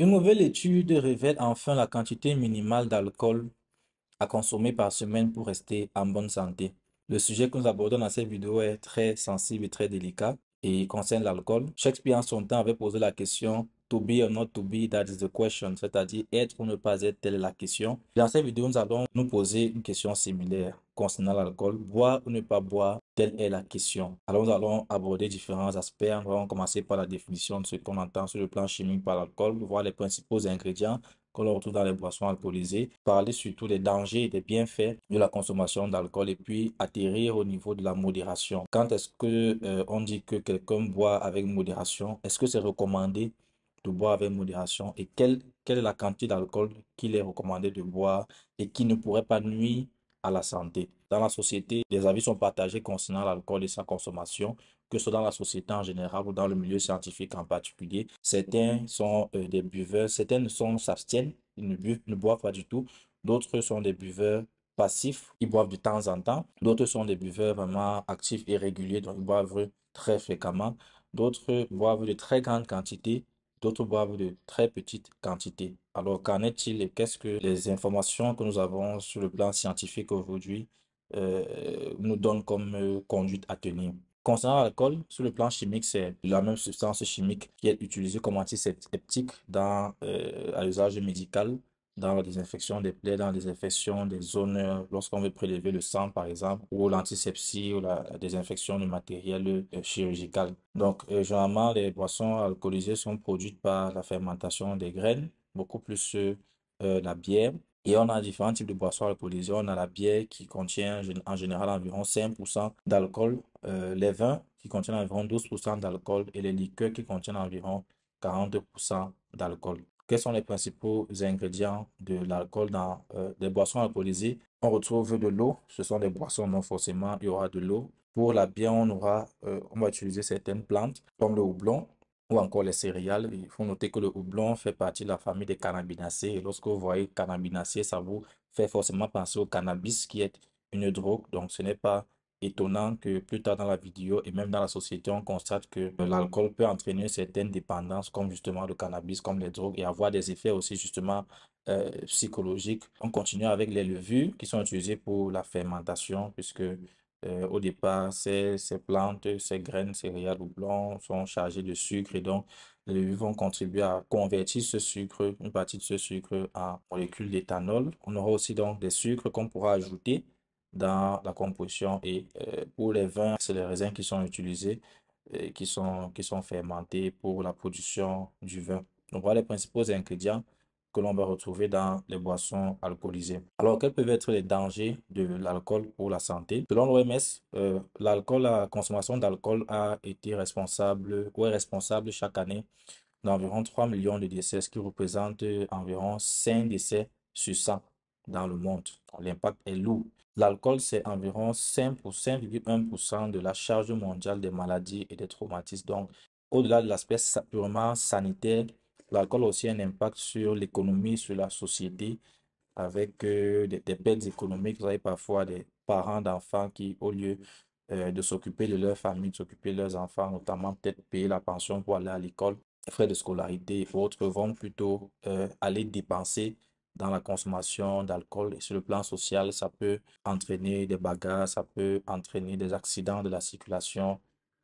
Une nouvelle étude révèle enfin la quantité minimale d'alcool à consommer par semaine pour rester en bonne santé. Le sujet que nous abordons dans cette vidéo est très sensible et très délicat et concerne l'alcool. Shakespeare en son temps avait posé la question To be or not to be, that is the question, c'est-à-dire être ou ne pas être, telle est la question. Dans cette vidéo, nous allons nous poser une question similaire concernant l'alcool. Boire ou ne pas boire, telle est la question. Alors nous allons aborder différents aspects. Nous allons commencer par la définition de ce qu'on entend sur le plan chimique par l'alcool, voir les principaux ingrédients que l'on retrouve dans les boissons alcoolisées, parler surtout des dangers et des bienfaits de la consommation d'alcool et puis atterrir au niveau de la modération. Quand est-ce que euh, on dit que quelqu'un boit avec modération Est-ce que c'est recommandé de boire avec modération et quelle, quelle est la quantité d'alcool qu'il est recommandé de boire et qui ne pourrait pas nuire à la santé. Dans la société, les avis sont partagés concernant l'alcool et sa consommation, que ce soit dans la société en général ou dans le milieu scientifique en particulier. Certains sont euh, des buveurs, certains s'abstiennent, ils ne, ne boivent pas du tout. D'autres sont des buveurs passifs, ils boivent de temps en temps. D'autres sont des buveurs vraiment actifs et réguliers, donc ils boivent très fréquemment. D'autres boivent de très grandes quantités, d'autres boivent de très petites quantités. Alors, qu'en est-il et qu'est-ce que les informations que nous avons sur le plan scientifique aujourd'hui euh, nous donnent comme euh, conduite à tenir? Concernant l'alcool, sur le plan chimique, c'est la même substance chimique qui est utilisée comme antiseptique dans, euh, à l'usage médical, dans la désinfection des plaies, dans la désinfection des zones, lorsqu'on veut prélever le sang, par exemple, ou l'antisepsie ou la, désinfection du matériel chirurgical. Donc, généralement, les boissons alcoolisées sont produites par la fermentation des graines beaucoup plus euh, la bière. Et on a différents types de boissons alcoolisées. On a la bière qui contient en général environ 5% d'alcool, euh, les vins qui contiennent environ 12% d'alcool et les liqueurs qui contiennent environ 42% d'alcool. Quels sont les principaux ingrédients de l'alcool dans euh, des les boissons alcoolisées On retrouve de l'eau. Ce sont des boissons non forcément, il y aura de l'eau. Pour la bière, on, aura, on va utiliser certaines plantes comme le houblon, ou encore les céréales. Il faut noter que le houblon fait partie de la famille des cannabinacées. Et lorsque vous voyez cannabinacées, ça vous fait forcément penser au cannabis qui est une drogue. Donc ce n'est pas étonnant que plus tard dans la vidéo et même dans la société, on constate que l'alcool peut entraîner certaines dépendances comme justement le cannabis, comme les drogues et avoir des effets aussi justement euh, psychologiques. On continue avec les levures qui sont utilisées pour la fermentation puisque euh, au départ, ces, plantes, ces graines céréales ou blancs sont chargées de sucre et donc le vont contribuer à convertir ce sucre, une partie de ce sucre en molécules d'éthanol. On aura aussi donc des sucres qu'on pourra ajouter dans la composition et euh, pour les vins, c'est les raisins qui sont utilisés, et euh, qui, sont, qui sont fermentés pour la production du vin. Donc voilà les principaux ingrédients que l'on va retrouver dans les boissons alcoolisées. Alors, quels peuvent être les dangers de l'alcool pour la santé Selon l'OMS, euh, l'alcool, la consommation d'alcool a été responsable ou est responsable chaque année d'environ 3 millions de décès, ce qui représente environ 5 décès sur 100 dans le monde. L'impact est lourd. L'alcool, c'est environ 5,1% de la charge mondiale des maladies et des traumatismes. Donc, au-delà de l'aspect purement sanitaire, L'alcool a aussi un impact sur l'économie, sur la société, avec euh, des, pertes économiques. Vous avez parfois des parents d'enfants qui, au lieu euh, de s'occuper de leur famille, de s'occuper de leurs enfants, notamment peut-être payer la pension pour aller à l'école, frais de scolarité et autres, vont plutôt euh, aller dépenser dans la consommation d'alcool. Et sur le plan social, ça peut entraîner des bagarres, ça peut entraîner des accidents de la circulation,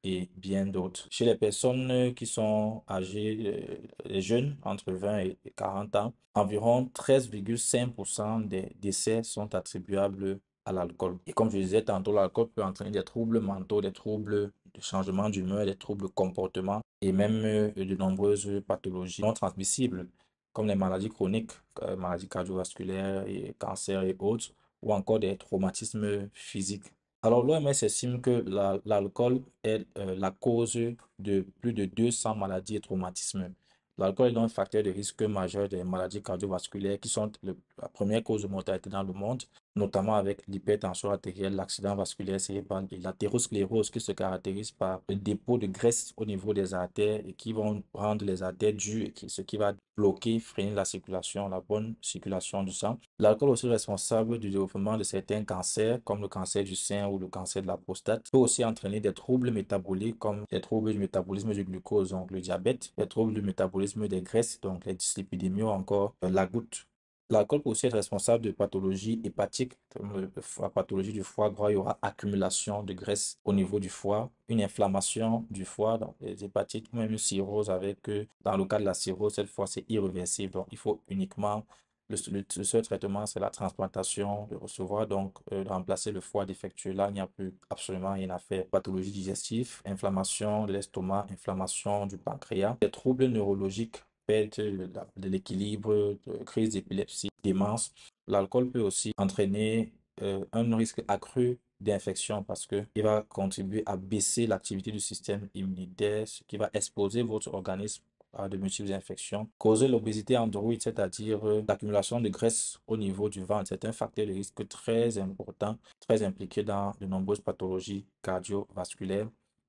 et bien d'autres. Chez les personnes qui sont âgées, euh, les jeunes, entre 20 et 40 ans, environ 13,5% des décès sont attribuables à l'alcool. Et comme je disais tantôt, l'alcool peut entraîner des troubles mentaux, des troubles de changement d'humeur, des troubles de comportement et même euh, de nombreuses pathologies non transmissibles comme les maladies chroniques, euh, maladies cardiovasculaires, et cancers et autres, ou encore des traumatismes physiques alors, l'OMS estime que l'alcool est euh, la cause de plus de 200 maladies et traumatismes. L'alcool est donc un facteur de risque majeur des maladies cardiovasculaires qui sont la première cause de mortalité dans le monde notamment avec l'hypertension artérielle, l'accident vasculaire cérébral et l'athérosclérose qui se caractérise par le dépôt de graisse au niveau des artères et qui vont rendre les artères dures, ce qui va bloquer, freiner la circulation, la bonne circulation du sang. L'alcool aussi responsable du développement de certains cancers comme le cancer du sein ou le cancer de la prostate peut aussi entraîner des troubles métaboliques comme les troubles du métabolisme du glucose, donc le diabète, les troubles du métabolisme des graisses, donc les dyslipidémies ou encore euh, la goutte L'alcool peut aussi être responsable de pathologies hépatiques, comme euh, la pathologie du foie gras, il y aura accumulation de graisse au niveau du foie, une inflammation du foie, donc les hépatites, ou même une cirrhose avec, que euh, dans le cas de la cirrhose, cette fois c'est irréversible, donc il faut uniquement, le, seul traitement c'est la transplantation, de recevoir, donc euh, de remplacer le foie défectueux, là il n'y a plus absolument rien à faire. Pathologie digestive, inflammation de l'estomac, inflammation du pancréas, des troubles neurologiques perte de l'équilibre, crise d'épilepsie, démence. L'alcool peut aussi entraîner euh, un risque accru d'infection parce qu'il va contribuer à baisser l'activité du système immunitaire, ce qui va exposer votre organisme à de multiples infections. Causer l'obésité androïde, c'est-à-dire euh, l'accumulation de graisse au niveau du ventre, c'est un facteur de risque très important, très impliqué dans de nombreuses pathologies cardiovasculaires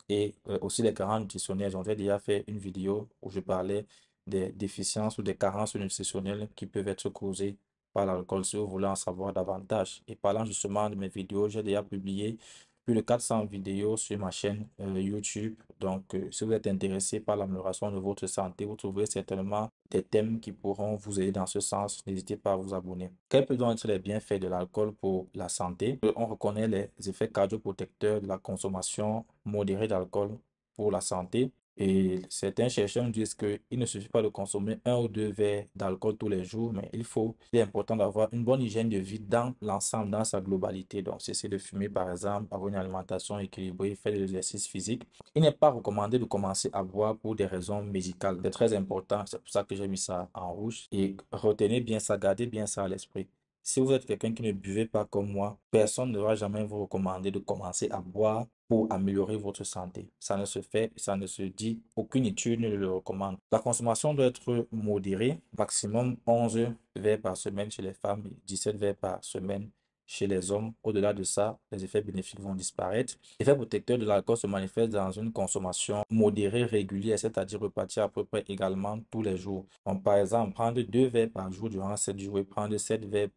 et euh, aussi les carences nutritionnelles. J'en ai déjà fait une vidéo où je parlais des déficiences ou des carences nutritionnelles qui peuvent être causées par l'alcool si vous voulez en savoir davantage. Et parlant justement de mes vidéos, j'ai déjà publié plus de 400 vidéos sur ma chaîne euh, YouTube. Donc, euh, si vous êtes intéressé par l'amélioration de votre santé, vous trouverez certainement des thèmes qui pourront vous aider dans ce sens. N'hésitez pas à vous abonner. Quels peuvent donc être les bienfaits de l'alcool pour la santé euh, On reconnaît les effets cardioprotecteurs de la consommation modérée d'alcool pour la santé. Et certains chercheurs disent qu'il ne suffit pas de consommer un ou deux verres d'alcool tous les jours, mais il faut, il est important d'avoir une bonne hygiène de vie dans l'ensemble, dans sa globalité. Donc, cesser de fumer, par exemple, avoir une alimentation équilibrée, faire de l'exercice physique. Il n'est pas recommandé de commencer à boire pour des raisons médicales. C'est très important. C'est pour ça que j'ai mis ça en rouge. Et retenez bien ça, gardez bien ça à l'esprit. Si vous êtes quelqu'un qui ne buvez pas comme moi, personne ne va jamais vous recommander de commencer à boire pour améliorer votre santé. Ça ne se fait, ça ne se dit, aucune étude ne le recommande. La consommation doit être modérée, maximum 11 verres par semaine chez les femmes, 17 verres par semaine chez les hommes. Au-delà de ça, les effets bénéfiques vont disparaître. L'effet protecteur de l'alcool se manifeste dans une consommation modérée, régulière, c'est-à-dire repartir à peu près également tous les jours. par exemple, prendre deux verres par jour durant 7 jours et prendre 7 verres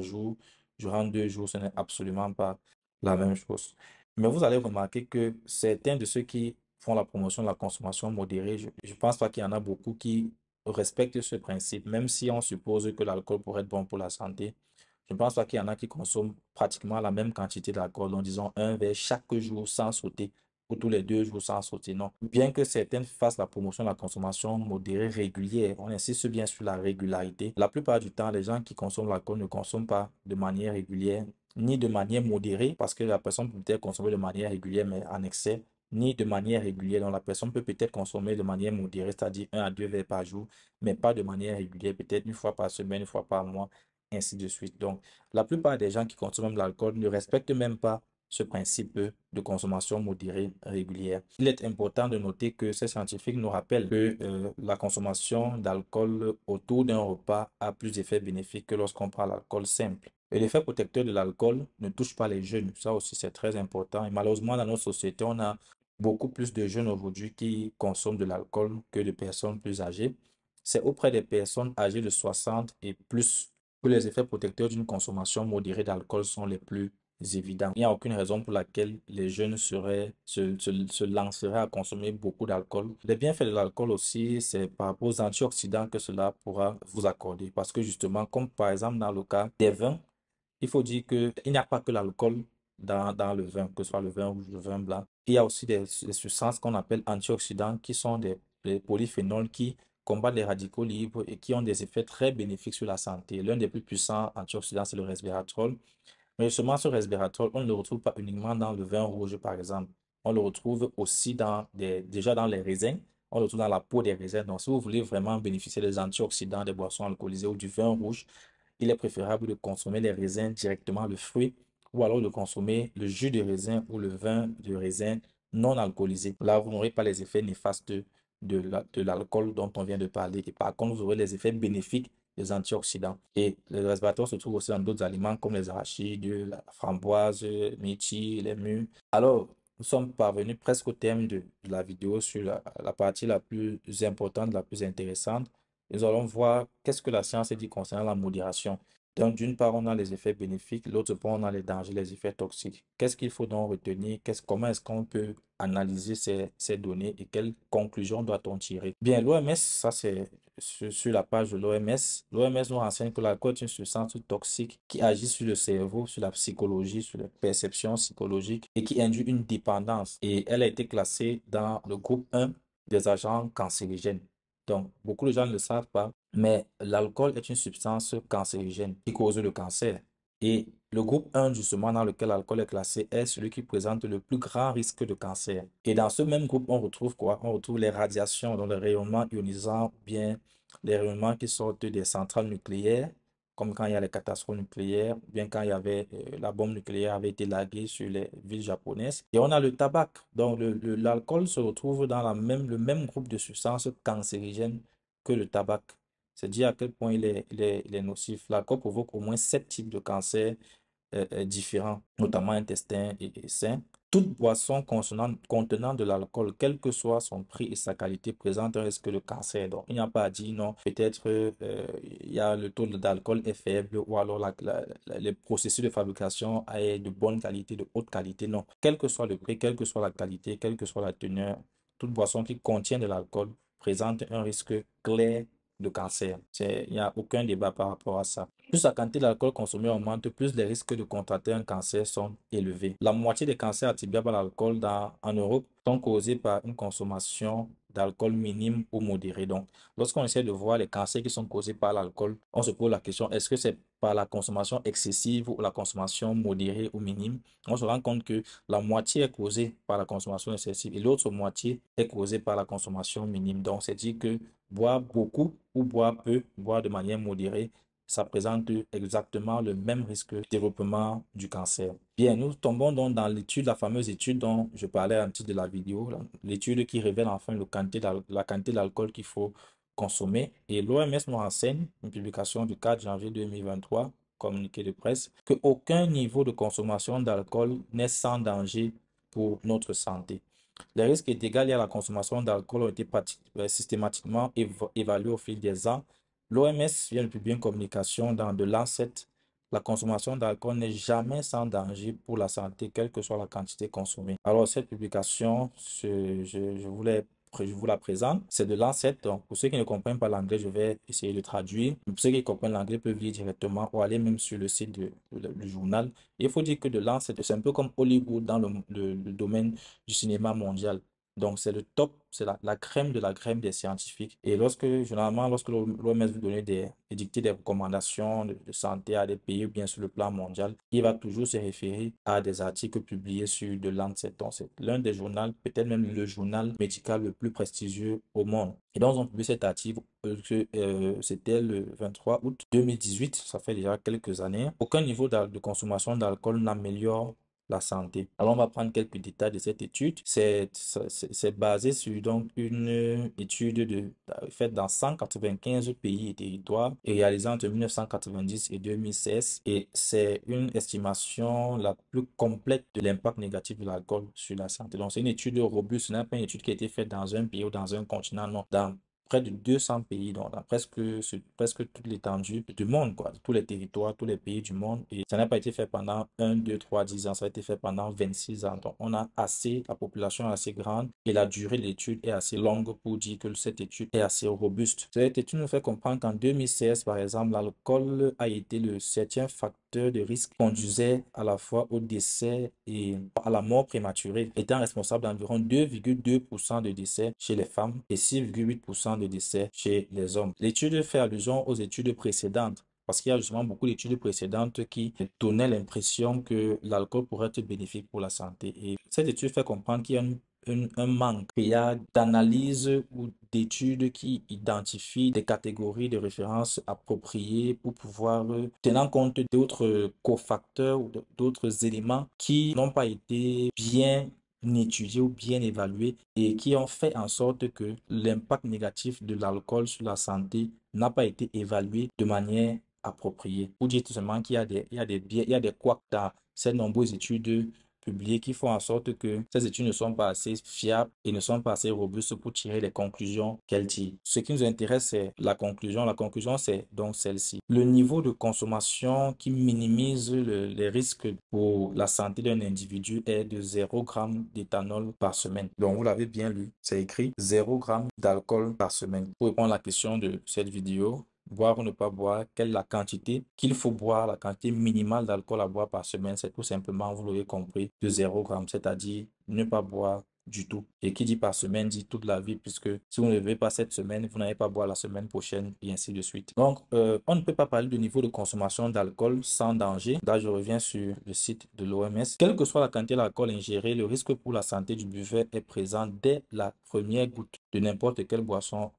jour, durant deux jours, ce n'est absolument pas la même chose. Mais vous allez remarquer que certains de ceux qui font la promotion de la consommation modérée, je ne pense pas qu'il y en a beaucoup qui respectent ce principe, même si on suppose que l'alcool pourrait être bon pour la santé. Je pense pas qu'il y en a qui consomment pratiquement la même quantité d'alcool, en disant un verre chaque jour sans sauter, tous les deux jours sans sortir. Non. Bien que certaines fassent la promotion de la consommation modérée régulière, on insiste bien sur la régularité. La plupart du temps, les gens qui consomment l'alcool ne consomment pas de manière régulière ni de manière modérée, parce que la personne peut peut-être consommer de manière régulière, mais en excès, ni de manière régulière. Donc, la personne peut peut-être consommer de manière modérée, c'est-à-dire un à deux verres par jour, mais pas de manière régulière, peut-être une fois par semaine, une fois par mois, ainsi de suite. Donc, la plupart des gens qui consomment de l'alcool ne respectent même pas ce principe de consommation modérée régulière. Il est important de noter que ces scientifiques nous rappellent que euh, la consommation d'alcool autour d'un repas a plus d'effets bénéfiques que lorsqu'on prend l'alcool simple. Et l'effet protecteur de l'alcool ne touche pas les jeunes. Ça aussi, c'est très important. Et malheureusement, dans notre société, on a beaucoup plus de jeunes aujourd'hui qui consomment de l'alcool que de personnes plus âgées. C'est auprès des personnes âgées de 60 et plus que les effets protecteurs d'une consommation modérée d'alcool sont les plus il n'y a aucune raison pour laquelle les jeunes seraient, se, se, lanceraient à consommer beaucoup d'alcool. Les bienfaits de l'alcool aussi, c'est par rapport aux antioxydants que cela pourra vous accorder. Parce que justement, comme par exemple dans le cas des vins, il faut dire qu'il n'y a pas que l'alcool dans, le vin, que ce soit le vin rouge, le vin blanc. Il y a aussi des, substances qu'on appelle antioxydants qui sont des, polyphénols qui combattent les radicaux libres et qui ont des effets très bénéfiques sur la santé. L'un des plus puissants antioxydants, c'est le resveratrol mais justement, ce resveratrol, on ne le retrouve pas uniquement dans le vin rouge, par exemple. On le retrouve aussi dans des, déjà dans les raisins. On le retrouve dans la peau des raisins. Donc, si vous voulez vraiment bénéficier des antioxydants des boissons alcoolisées ou du vin rouge, il est préférable de consommer les raisins directement, le fruit, ou alors de consommer le jus de raisin ou le vin de raisin non alcoolisé. Là, vous n'aurez pas les effets néfastes de l'alcool dont on vient de parler. Et par contre, vous aurez les effets bénéfiques les antioxydants. Et les resveratrol se trouve aussi dans d'autres aliments comme les arachides, la framboise, le métis, les mûres. Alors, nous sommes parvenus presque au terme de la vidéo sur la, partie la plus importante, la plus intéressante. nous allons voir qu'est-ce que la science dit concernant la modération. Donc, d'une part, on a les effets bénéfiques, l'autre part, on a les dangers, les effets toxiques. Qu'est-ce qu'il faut donc retenir Comment est-ce qu'on peut analyser ces, ces, données et quelles conclusions doit-on tirer Bien, l'OMS, ça c'est sur, la page de l'OMS. L'OMS nous renseigne que l'alcool est une substance toxique qui agit sur le cerveau, sur la psychologie, sur les perception psychologique et qui induit une dépendance. Et elle a été classée dans le groupe 1 des agents cancérigènes. Donc, beaucoup de gens ne le savent pas, mais l'alcool est une substance cancérigène qui cause le cancer. Et le groupe 1 justement dans lequel l'alcool est classé est celui qui présente le plus grand risque de cancer. Et dans ce même groupe, on retrouve quoi On retrouve les radiations, donc les rayonnements ionisants bien les rayonnements qui sortent des centrales nucléaires, comme quand il y a les catastrophes nucléaires, bien quand il y avait euh, la bombe nucléaire avait été larguée sur les villes japonaises. Et on a le tabac. Donc l'alcool se retrouve dans le même groupe de substances cancérigènes que le tabac. C'est dire à quel point il est, il est nocif. L'alcool provoque au moins sept types de cancers euh, euh, différents, mm. notamment intestin et, sein. Toute boisson contenant, contenant de l'alcool, quel que soit son prix et sa qualité, présente un risque de cancer. Donc, il n'y a pas à non, peut-être euh, il y a le taux d'alcool est faible ou alors la, les processus de fabrication est de bonne qualité, de haute qualité. Non, quel que soit le prix, quelle que soit la qualité, quelle que soit la teneur, toute boisson qui contient de l'alcool présente un risque clair de cancer. Il n'y a aucun débat par rapport à ça. Plus la quantité d'alcool consommée augmente, plus les risques de contracter un cancer sont élevés. La moitié des cancers attribuables à l'alcool en Europe sont causés par une consommation d'alcool minime ou modérée. Donc, lorsqu'on essaie de voir les cancers qui sont causés par l'alcool, on se pose la question est-ce que c'est par la consommation excessive ou la consommation modérée ou minime On se rend compte que la moitié est causée par la consommation excessive et l'autre moitié est causée par la consommation minime. Donc, c'est dit que Boire beaucoup ou boire peu, boire de manière modérée, ça présente exactement le même risque de développement du cancer. Bien, nous tombons donc dans l'étude, la fameuse étude dont je parlais en titre de la vidéo, l'étude qui révèle enfin la quantité d'alcool qu'il faut consommer. Et l'OMS nous renseigne, une publication du 4 janvier 2023, communiqué de presse, qu'aucun niveau de consommation d'alcool n'est sans danger pour notre santé. Les risques égal liés à la consommation d'alcool ont été euh, systématiquement évalués au fil des ans. L'OMS vient de publier une communication dans de l'Ancêtre. La consommation d'alcool n'est jamais sans danger pour la santé, quelle que soit la quantité consommée. Alors, cette publication, je voulais je vous la présente. C'est de l'ancêtre. pour ceux qui ne comprennent pas l'anglais, je vais essayer de traduire. Pour ceux qui comprennent l'anglais, peuvent lire directement ou aller même sur le site du journal. il faut dire que de l'ancêtre, c'est un peu comme Hollywood dans le domaine du cinéma mondial. Donc, c'est le top, c'est la, crème de la crème des scientifiques. Et lorsque, généralement, lorsque l'OMS vous donner des, édicter des recommandations de, santé à des pays ou bien sur le plan mondial, il va toujours se référer à des articles publiés sur de Lancet. C'est l'un des journaux, peut-être même le journal médical le plus prestigieux au monde. Et donc, ont publié cet article, euh, c'était le 23 août 2018, ça fait déjà quelques années. Aucun niveau de consommation d'alcool n'améliore la santé. Alors, on va prendre quelques détails de cette étude. C'est basé sur donc une étude de, faite dans 195 pays et territoires et réalisée entre 1990 et 2016. Et c'est une estimation la plus complète de l'impact négatif de l'alcool sur la santé. Donc, c'est une étude robuste. Ce n'est pas une étude qui a été faite dans un pays ou dans un continent, non, près de 200 pays, donc presque, presque toute l'étendue du monde, quoi, tous les territoires, tous les pays du monde. Et ça n'a pas été fait pendant 1, 2, 3, 10 ans, ça a été fait pendant 26 ans. Donc on a assez, la population est assez grande et la durée de l'étude est assez longue pour dire que cette étude est assez robuste. Cette étude nous fait comprendre qu'en 2016, par exemple, l'alcool a été le septième facteur de risque conduisait à la fois au décès et à la mort prématurée, étant responsable d'environ 2,2% de décès chez les femmes et 6,8% de décès chez les hommes. L'étude fait allusion aux études précédentes parce qu'il y a justement beaucoup d'études précédentes qui donnaient l'impression que l'alcool pourrait être bénéfique pour la santé. Et cette étude fait comprendre qu'il y a une un manque a d'analyse ou d'études qui identifient des catégories de référence appropriées pour pouvoir, tenir tenant compte d'autres cofacteurs ou d'autres éléments qui n'ont pas été bien étudiés ou bien évalués et qui ont fait en sorte que l'impact négatif de l'alcool sur la santé n'a pas été évalué de manière appropriée. Pour dire tout simplement qu'il y a des, il y a des il y a des couacs dans ces nombreuses études publiés qui font en sorte que ces études ne sont pas assez fiables et ne sont pas assez robustes pour tirer les conclusions qu'elles tirent. Ce qui nous intéresse, c'est la conclusion. La conclusion, c'est donc celle-ci. Le niveau de consommation qui minimise les risques pour la santé d'un individu est de 0 g d'éthanol par semaine. Donc, vous l'avez bien lu, c'est écrit 0 g d'alcool par semaine. Pour répondre à la question de cette vidéo, boire ou ne pas boire, quelle est la quantité qu'il faut boire, la quantité minimale d'alcool à boire par semaine, c'est tout simplement, vous l'aurez compris, de 0 g, c'est-à-dire ne pas boire du tout. Et qui dit par semaine dit toute la vie, puisque si vous ne levez pas cette semaine, vous n'allez pas boire la semaine prochaine, et ainsi de suite. Donc, euh, on ne peut pas parler de niveau de consommation d'alcool sans danger. Là, je reviens sur le site de l'OMS. Quelle que soit la quantité d'alcool ingérée, le risque pour la santé du buveur est présent dès la première goutte de n'importe quelle boisson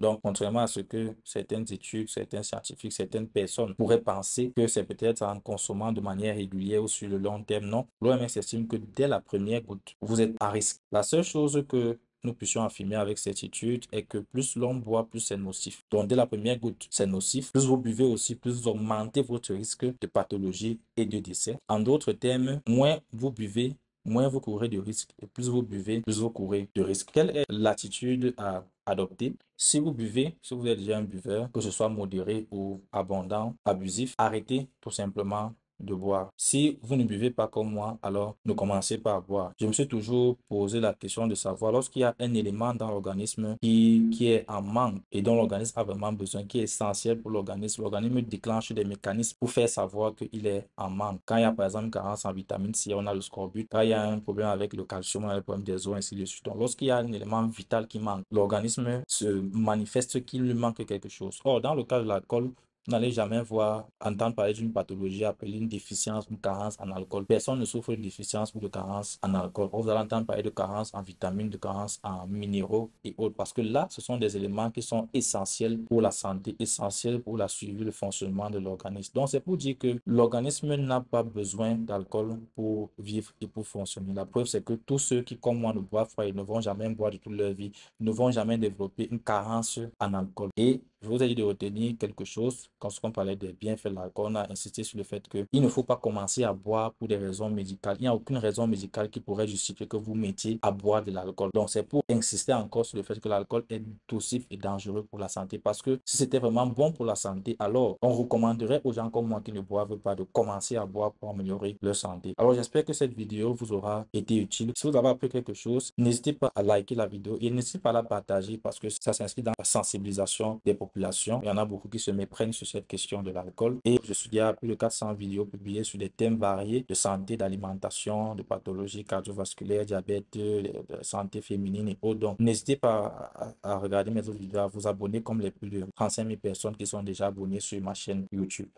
donc, contrairement à ce que certaines études, certains scientifiques, certaines personnes pourraient penser que c'est peut-être en consommant de manière régulière ou sur le long terme, non. L'OMS estime que dès la première goutte, vous êtes à risque. La seule chose que nous puissions affirmer avec certitude est que plus l'on boit, plus c'est nocif. Donc dès la première goutte, c'est nocif. Plus vous buvez aussi, plus vous augmentez votre risque de pathologie et de décès. En d'autres termes, moins vous buvez, moins vous courez de risque. Et plus vous buvez, plus vous courez de risque. Quelle est l'attitude à adopter. Si vous buvez, si vous êtes déjà un buveur, que ce soit modéré ou abondant, abusif, arrêtez tout simplement de boire. Si vous ne buvez pas comme moi, alors ne commencez pas à boire. Je me suis toujours posé la question de savoir lorsqu'il y a un élément dans l'organisme qui, qui est en manque et dont l'organisme a vraiment besoin, qui est essentiel pour l'organisme, l'organisme déclenche des mécanismes pour faire savoir qu'il est en manque. Quand il y a par exemple une carence en vitamine C, on a le scorbut. Quand il y a un problème avec le calcium, on a le problème des os, ainsi de suite. lorsqu'il y a un élément vital qui manque, l'organisme se manifeste qu'il lui manque quelque chose. Or, dans le cas de l'alcool, n'allez jamais voir, entendre parler d'une pathologie appelée une déficience ou carence en alcool. Personne ne souffre d'une déficience ou de carence en alcool. Vous allez entendre parler de carence en vitamines, de carence en minéraux et autres. Parce que là, ce sont des éléments qui sont essentiels pour la santé, essentiels pour la suivi, le fonctionnement de l'organisme. Donc, c'est pour dire que l'organisme n'a pas besoin d'alcool pour vivre et pour fonctionner. La preuve, c'est que tous ceux qui, comme moi, ne boivent pas, ils ne vont jamais boire de toute leur vie, ne vont jamais développer une carence en alcool. Et je vous ai dit de retenir quelque chose quand on parlait des bienfaits de l'alcool, on a insisté sur le fait qu'il ne faut pas commencer à boire pour des raisons médicales. Il n'y a aucune raison médicale qui pourrait justifier que vous mettiez à boire de l'alcool. Donc, c'est pour insister encore sur le fait que l'alcool est nocif et dangereux pour la santé. Parce que si c'était vraiment bon pour la santé, alors on recommanderait aux gens comme moi qui ne boivent pas de commencer à boire pour améliorer leur santé. Alors, j'espère que cette vidéo vous aura été utile. Si vous avez appris quelque chose, n'hésitez pas à liker la vidéo et n'hésitez pas à la partager parce que ça s'inscrit dans la sensibilisation des populations. Il y en a beaucoup qui se méprennent sur cette question de l'alcool et je suis à plus de 400 vidéos publiées sur des thèmes variés de santé, d'alimentation, de pathologie cardiovasculaire, diabète, de santé féminine et autres. Donc, n'hésitez pas à regarder mes autres vidéos, à vous abonner comme les plus de 35 000 personnes qui sont déjà abonnées sur ma chaîne YouTube.